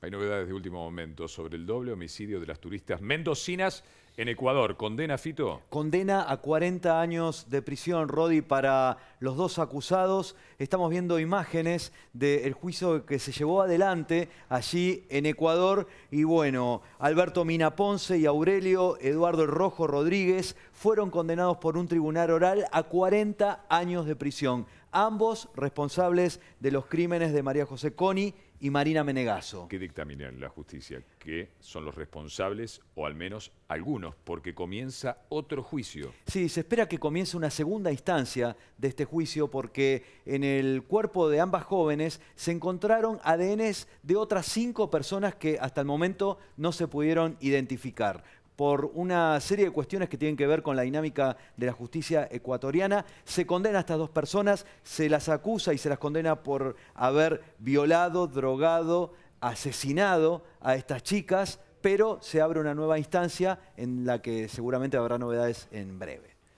Hay novedades de último momento sobre el doble homicidio de las turistas mendocinas en Ecuador. ¿Condena, Fito? Condena a 40 años de prisión, Rodi, para los dos acusados. Estamos viendo imágenes del juicio que se llevó adelante allí en Ecuador. Y bueno, Alberto Mina Ponce y Aurelio Eduardo Rojo Rodríguez fueron condenados por un tribunal oral a 40 años de prisión ambos responsables de los crímenes de María José Coni y Marina Menegaso. ¿Qué dictamina la justicia? Que son los responsables, o al menos algunos, porque comienza otro juicio. Sí, se espera que comience una segunda instancia de este juicio porque en el cuerpo de ambas jóvenes se encontraron ADNs de otras cinco personas que hasta el momento no se pudieron identificar por una serie de cuestiones que tienen que ver con la dinámica de la justicia ecuatoriana. Se condena a estas dos personas, se las acusa y se las condena por haber violado, drogado, asesinado a estas chicas, pero se abre una nueva instancia en la que seguramente habrá novedades en breve.